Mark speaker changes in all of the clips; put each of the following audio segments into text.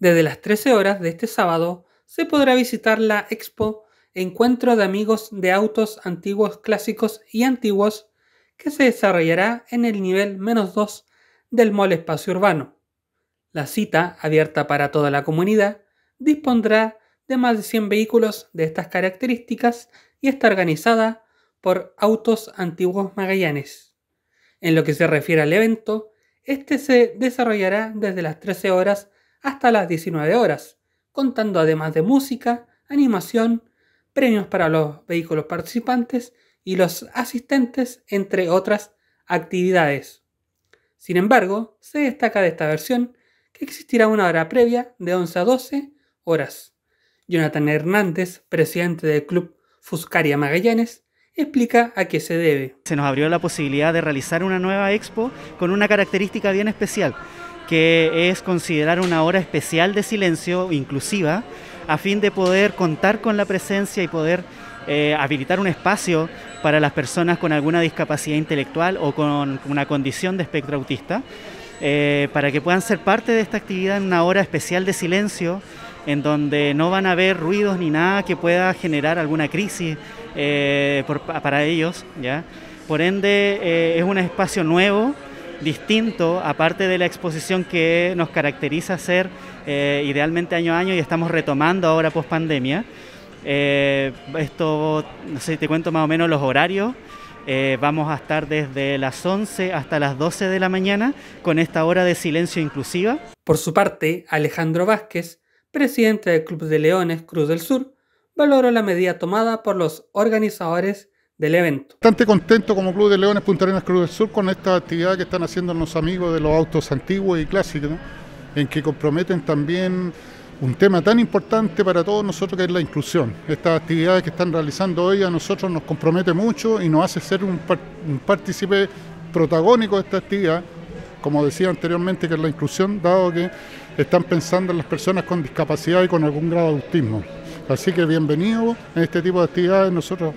Speaker 1: Desde las 13 horas de este sábado se podrá visitar la expo Encuentro de Amigos de Autos Antiguos Clásicos y Antiguos que se desarrollará en el nivel menos 2 del Mall Espacio Urbano. La cita, abierta para toda la comunidad, dispondrá de más de 100 vehículos de estas características y está organizada por Autos Antiguos Magallanes. En lo que se refiere al evento, este se desarrollará desde las 13 horas hasta las 19 horas, contando además de música, animación, premios para los vehículos participantes y los asistentes, entre otras actividades. Sin embargo, se destaca de esta versión que existirá una hora previa de 11 a 12 horas. Jonathan
Speaker 2: Hernández, presidente del club Fuscaria Magallanes, explica a qué se debe. Se nos abrió la posibilidad de realizar una nueva expo con una característica bien especial que es considerar una hora especial de silencio, inclusiva, a fin de poder contar con la presencia y poder eh, habilitar un espacio para las personas con alguna discapacidad intelectual o con una condición de espectro autista, eh, para que puedan ser parte de esta actividad en una hora especial de silencio, en donde no van a haber ruidos ni nada que pueda generar alguna crisis eh, para ellos. ¿ya? Por ende, es un espacio nuevo distinto, aparte de la exposición que nos caracteriza ser eh, idealmente año a año y estamos retomando ahora pospandemia. pandemia. Eh, esto, no sé, te cuento más o menos los horarios. Eh, vamos a estar desde las 11 hasta las 12 de la mañana con esta hora de silencio inclusiva. Por su parte, Alejandro Vázquez, presidente del Club de Leones Cruz
Speaker 1: del Sur, valoró la medida tomada por los organizadores del evento. Bastante contento
Speaker 3: como Club de Leones Punta Arenas Cruz del Sur con esta actividad que están haciendo los amigos de los autos antiguos y clásicos, en que comprometen también un tema tan importante para todos nosotros que es la inclusión. Estas actividades que están realizando hoy a nosotros nos compromete mucho y nos hace ser un, partícipe protagónico de esta actividad, como decía anteriormente, que es la inclusión, dado que están pensando en las personas con discapacidad y con algún grado de autismo. Así que bienvenido a este tipo de actividades. Nosotros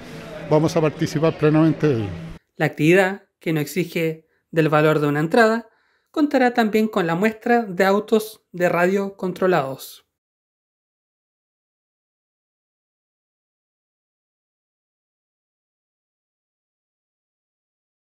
Speaker 3: vamos a participar plenamente de
Speaker 1: La actividad, que no exige del valor de una entrada, contará también con la
Speaker 2: muestra de autos de radio controlados.